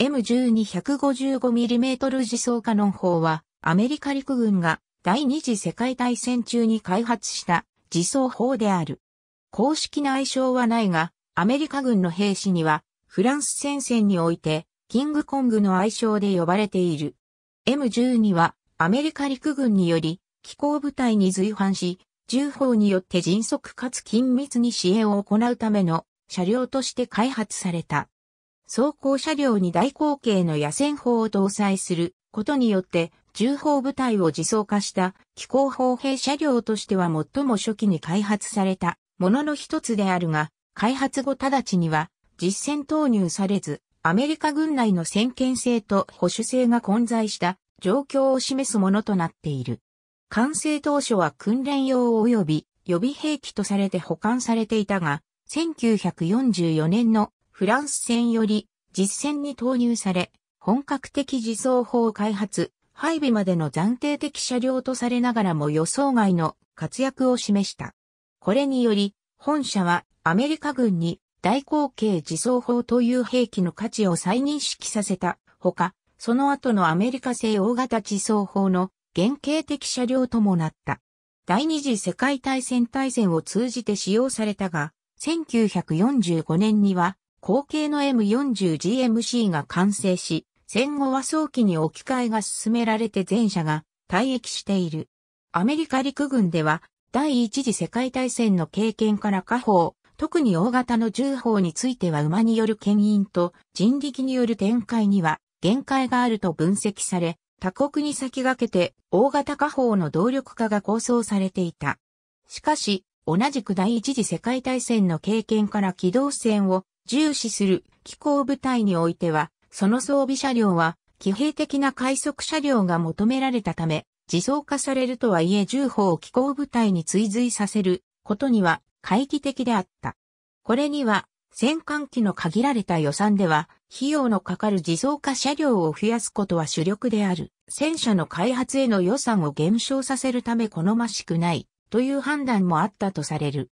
M12-155mm 自走カノン砲は、アメリカ陸軍が第二次世界大戦中に開発した自走砲である。公式な愛称はないが、アメリカ軍の兵士には、フランス戦線において、キングコングの愛称で呼ばれている。M12 は、アメリカ陸軍により、機甲部隊に随伴し、重砲によって迅速かつ緊密に支援を行うための車両として開発された。走行車両に大口径の野戦砲を搭載することによって、重砲部隊を自走化した機構砲兵車両としては最も初期に開発されたものの一つであるが、開発後直ちには実戦投入されず、アメリカ軍内の先見性と保守性が混在した状況を示すものとなっている。完成当初は訓練用及び予備兵器とされて保管されていたが、1944年のフランス戦より実戦に投入され、本格的自走砲開発、配備までの暫定的車両とされながらも予想外の活躍を示した。これにより、本社はアメリカ軍に大口径自走砲という兵器の価値を再認識させたほか、その後のアメリカ製大型自走砲の原型的車両ともなった。第二次世界大戦大戦を通じて使用されたが、1945年には後継の M40GMC が完成し、戦後は早期に置き換えが進められて全者が退役している。アメリカ陸軍では第一次世界大戦の経験から火砲、特に大型の銃砲については馬による牽引と人力による展開には限界があると分析され、他国に先駆けて大型火砲の動力化が構想されていた。しかし、同じく第一次世界大戦の経験から機動戦を重視する機構部隊においては、その装備車両は、騎兵的な快速車両が求められたため、自走化されるとはいえ重砲を機構部隊に追随させることには懐疑的であった。これには、戦艦機の限られた予算では、費用のかかる自走化車両を増やすことは主力である。戦車の開発への予算を減少させるため好ましくないという判断もあったとされる。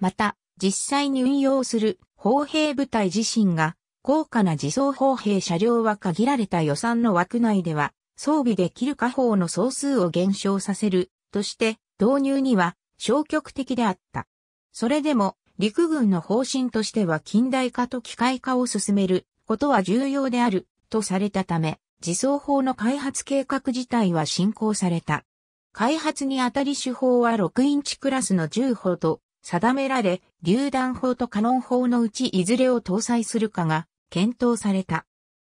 また、実際に運用する砲兵部隊自身が高価な自走砲兵車両は限られた予算の枠内では装備できる火砲の総数を減少させるとして導入には消極的であった。それでも陸軍の方針としては近代化と機械化を進めることは重要であるとされたため自走砲の開発計画自体は進行された。開発にあたり手法は6インチクラスの銃砲と定められ、榴弾砲とカノン砲のうちいずれを搭載するかが検討された。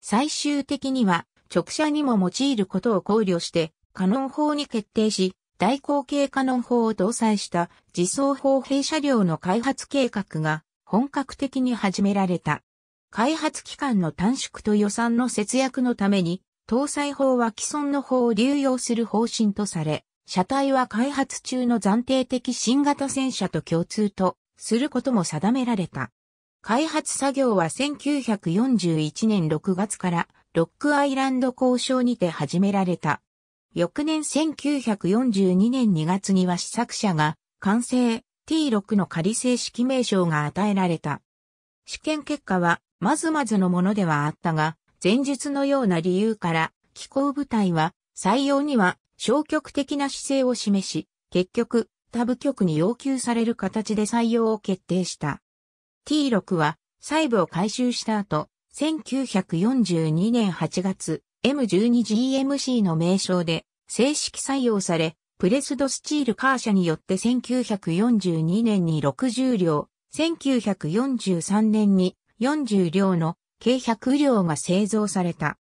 最終的には直射にも用いることを考慮してカノン砲に決定し、大口径カノン砲を搭載した自走砲兵車両の開発計画が本格的に始められた。開発期間の短縮と予算の節約のために、搭載砲は既存の砲を流用する方針とされ、車体は開発中の暫定的新型戦車と共通とすることも定められた。開発作業は1941年6月からロックアイランド交渉にて始められた。翌年1942年2月には試作車が完成 T6 の仮正式名称が与えられた。試験結果はまずまずのものではあったが、前述のような理由から気候部隊は採用には消極的な姿勢を示し、結局タ部局に要求される形で採用を決定した。T6 は細部を回収した後、1942年8月、M12GMC の名称で正式採用され、プレスドスチールカー社によって1942年に60両、1943年に40両の計100両が製造された。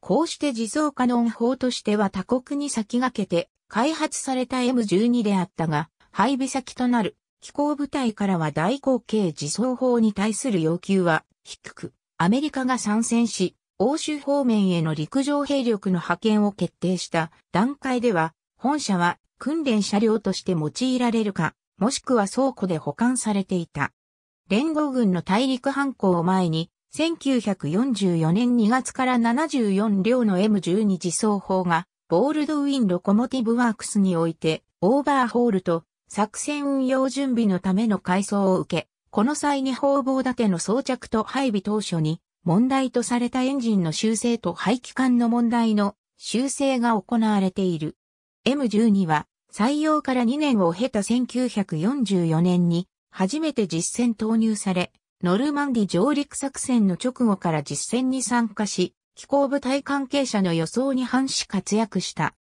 こうして自走可能法としては他国に先駆けて開発された M12 であったが、配備先となる飛行部隊からは大口径自走砲に対する要求は低く、アメリカが参戦し、欧州方面への陸上兵力の派遣を決定した段階では、本社は訓練車両として用いられるか、もしくは倉庫で保管されていた。連合軍の大陸反行を前に、1944年2月から74両の M12 自走砲が、ボールドウィン・ロコモティブ・ワークスにおいて、オーバーホールと作戦運用準備のための改装を受け、この際に砲防立ての装着と配備当初に、問題とされたエンジンの修正と排気管の問題の修正が行われている。M12 は採用から2年を経た1944年に初めて実戦投入され、ノルマンディ上陸作戦の直後から実戦に参加し、機構部隊関係者の予想に反し活躍した。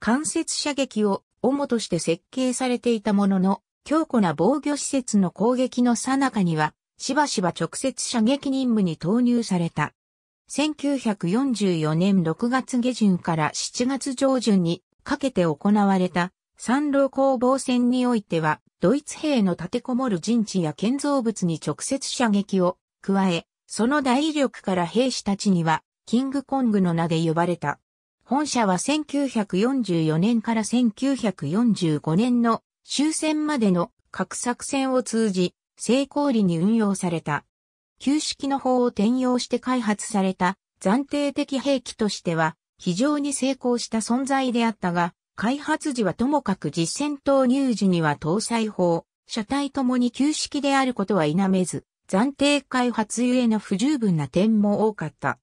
間接射撃を主として設計されていたものの、強固な防御施設の攻撃の最中には、しばしば直接射撃任務に投入された。1944年6月下旬から7月上旬にかけて行われた三路攻防戦においては、ドイツ兵の立てこもる陣地や建造物に直接射撃を加え、その大威力から兵士たちには、キングコングの名で呼ばれた。本社は1944年から1945年の終戦までの核作戦を通じ、成功裏に運用された。旧式の法を転用して開発された暫定的兵器としては非常に成功した存在であったが、開発時はともかく実戦投入時には搭載法、車体ともに旧式であることは否めず、暫定開発ゆえの不十分な点も多かった。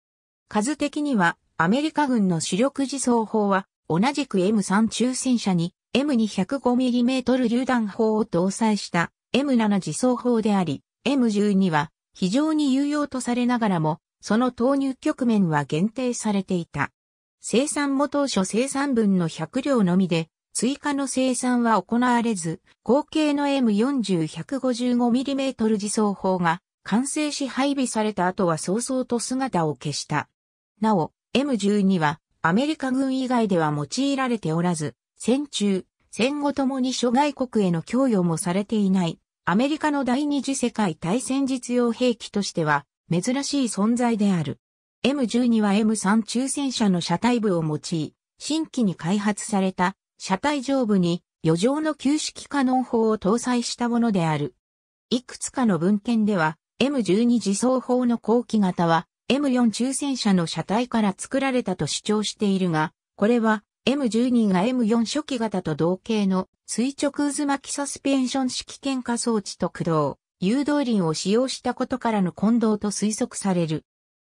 数的にはアメリカ軍の主力自走砲は、同じく M3 中戦車に M205mm 榴弾砲を搭載した M7 自走砲であり、M12 は非常に有用とされながらも、その投入局面は限定されていた。生産も当初生産分の100両のみで、追加の生産は行われず、合計の M40-155mm 自走砲が完成し配備された後は早々と姿を消した。なお、M12 はアメリカ軍以外では用いられておらず、戦中、戦後ともに諸外国への供与もされていない、アメリカの第二次世界大戦実用兵器としては珍しい存在である。M12 は M3 中戦車の車体部を用い、新規に開発された車体上部に余剰の旧式カノン砲を搭載したものである。いくつかの文献では M12 自走砲の後期型は M4 中戦車の車体から作られたと主張しているが、これは M12 が M4 初期型と同型の垂直渦巻きサスペンション式喧嘩装置と駆動、誘導輪を使用したことからの混同と推測される。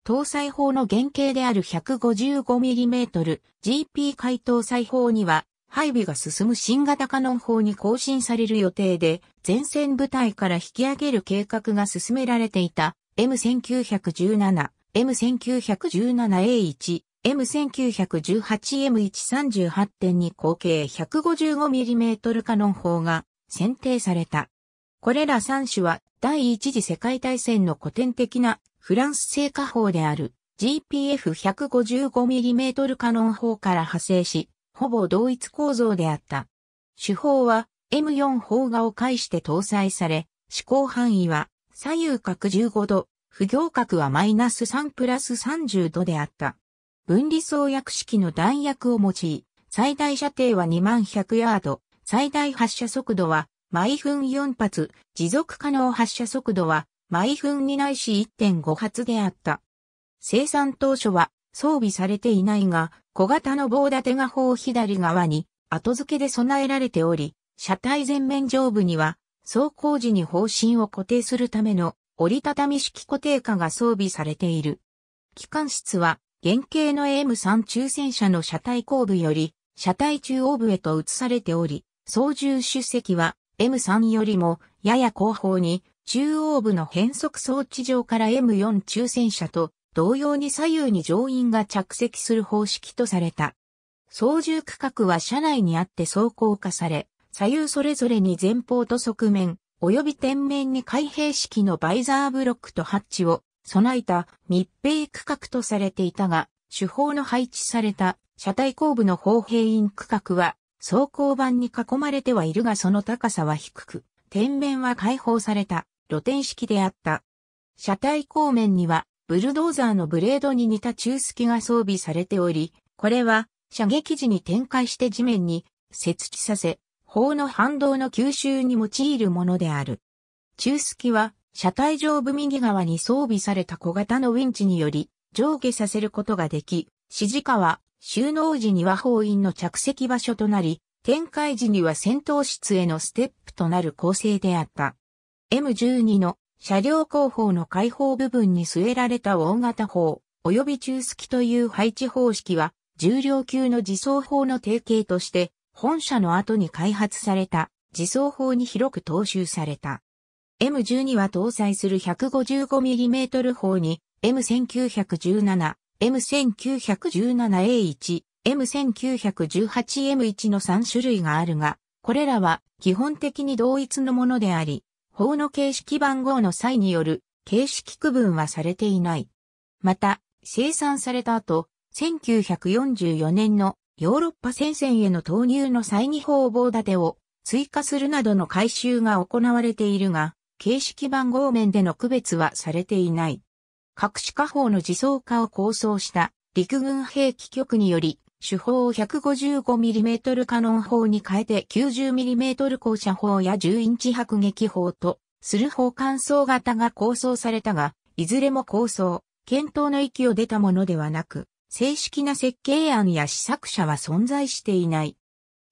搭載砲の原型である 155mm GP 解搭載砲には配備が進む新型カノン砲に更新される予定で前線部隊から引き上げる計画が進められていた M1917 M1917A1、M1918M138 点に合計 155mm カノン砲が選定された。これら3種は第一次世界大戦の古典的なフランス製火砲である GPF155mm カノン砲から派生し、ほぼ同一構造であった。手法は M4 砲画を介して搭載され、試行範囲は左右角15度、不行角はマイナス3プラス30度であった。分離創薬式の弾薬を用い、最大射程は2100ヤード、最大発射速度は毎分4発、持続可能発射速度は毎分にないし1.5発であった。生産当初は装備されていないが、小型の棒立てが砲左側に後付けで備えられており、車体前面上部には走行時に方針を固定するための折りたたみ式固定化が装備されている。機関室は、原型の m 3中戦車の車体後部より、車体中央部へと移されており、操縦出席は M3 よりもやや後方に中央部の変速装置上から M4 中戦車と同様に左右に乗員が着席する方式とされた。操縦区画は車内にあって走行化され、左右それぞれに前方と側面、及び天面に開閉式のバイザーブロックとハッチを備えた密閉区画とされていたが、主砲の配置された車体後部の砲兵院区画は装甲板に囲まれてはいるがその高さは低く、天面は開放された露天式であった。車体後面にはブルドーザーのブレードに似た中隙が装備されており、これは射撃時に展開して地面に接置させ、法の反動の吸収に用いるものである。中スは、車体上部右側に装備された小型のウィンチにより、上下させることができ、指示下は、収納時には法院の着席場所となり、展開時には戦闘室へのステップとなる構成であった。M12 の車両後方の開放部分に据えられた大型砲、及び中スという配置方式は、重量級の自走砲の提携として、本社の後に開発された自走砲に広く踏襲された。M12 は搭載する 155mm 砲に M1917、M1917A1、M1918M1 の3種類があるが、これらは基本的に同一のものであり、法の形式番号の際による形式区分はされていない。また、生産された後、1944年のヨーロッパ戦線への投入の際に方棒立てを追加するなどの改修が行われているが、形式番号面での区別はされていない。各種火砲の自走化を構想した陸軍兵器局により、手法を 155mm カノン砲に変えて 90mm 高射砲や10インチ迫撃砲と、する砲乾燥型が構想されたが、いずれも構想、検討の域を出たものではなく、正式な設計案や試作者は存在していない。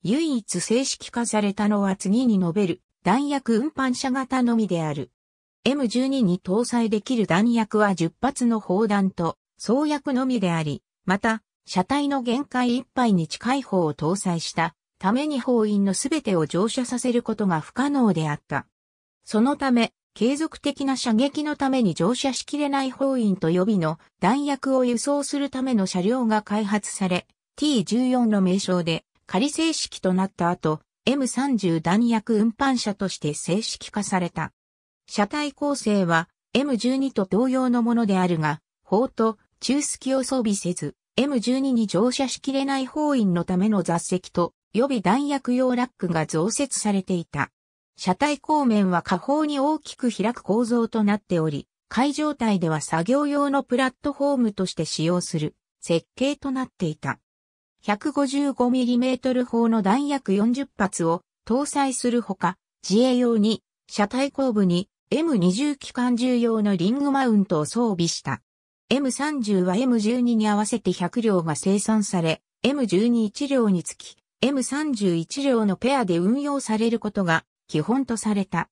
唯一正式化されたのは次に述べる弾薬運搬車型のみである。M12 に搭載できる弾薬は10発の砲弾と装薬のみであり、また、車体の限界いっぱいに近い方を搭載したために砲員のすべてを乗車させることが不可能であった。そのため、継続的な射撃のために乗車しきれない砲員と予備の弾薬を輸送するための車両が開発され、T14 の名称で仮正式となった後、M30 弾薬運搬車として正式化された。車体構成は M12 と同様のものであるが、砲と中隙を装備せず、M12 に乗車しきれない砲員のための座席と予備弾薬用ラックが増設されていた。車体後面は下方に大きく開く構造となっており、会場体では作業用のプラットフォームとして使用する設計となっていた。155mm 砲の弾薬40発を搭載するほか、自衛用に車体後部に M20 機関銃用のリングマウントを装備した。M30 は M12 に合わせて100両が生産され、M121 両につき、M31 両のペアで運用されることが基本とされた。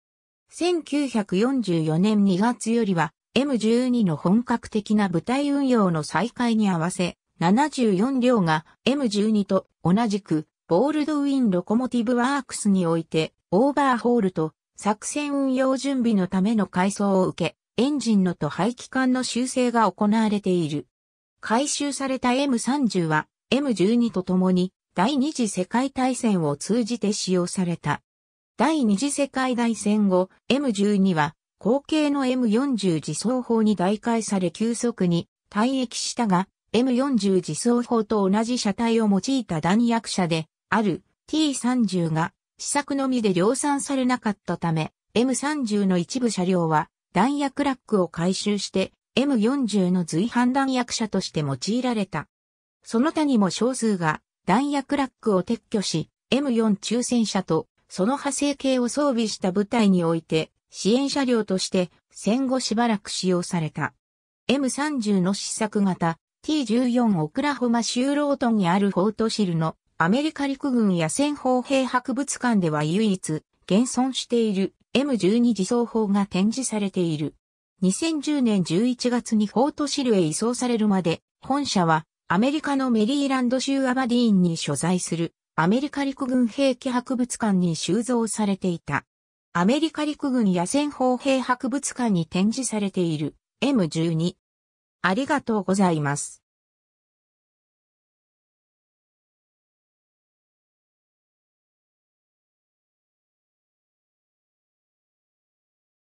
1944年2月よりは M12 の本格的な部隊運用の再開に合わせ、74両が M12 と同じくボールドウィン・ロコモティブ・ワークスにおいてオーバーホールと作戦運用準備のための改装を受け、エンジンのと排気管の修正が行われている。回収された M30 は M12 と共に第二次世界大戦を通じて使用された。第二次世界大戦後、M12 は、後継の M40 自走砲に代替され急速に退役したが、M40 自走砲と同じ車体を用いた弾薬車で、ある T30 が、試作のみで量産されなかったため、M30 の一部車両は、弾薬ラックを回収して、M40 の随伴弾薬車として用いられた。その他にも少数が、弾薬ラックを撤去し、M4 抽選車とその派生系を装備した部隊において、支援車両として戦後しばらく使用された。M30 の試作型 T14 オクラホマ州ロートンにあるフォートシルのアメリカ陸軍野戦砲兵博物館では唯一現存している M12 自走砲が展示されている。2010年11月にフォートシルへ移送されるまで本社はアメリカのメリーランド州アバディーンに所在するアメリカ陸軍兵器博物館に収蔵されていた。アメリカ陸軍野戦砲兵博物館に展示されている M12。ありがとうございます。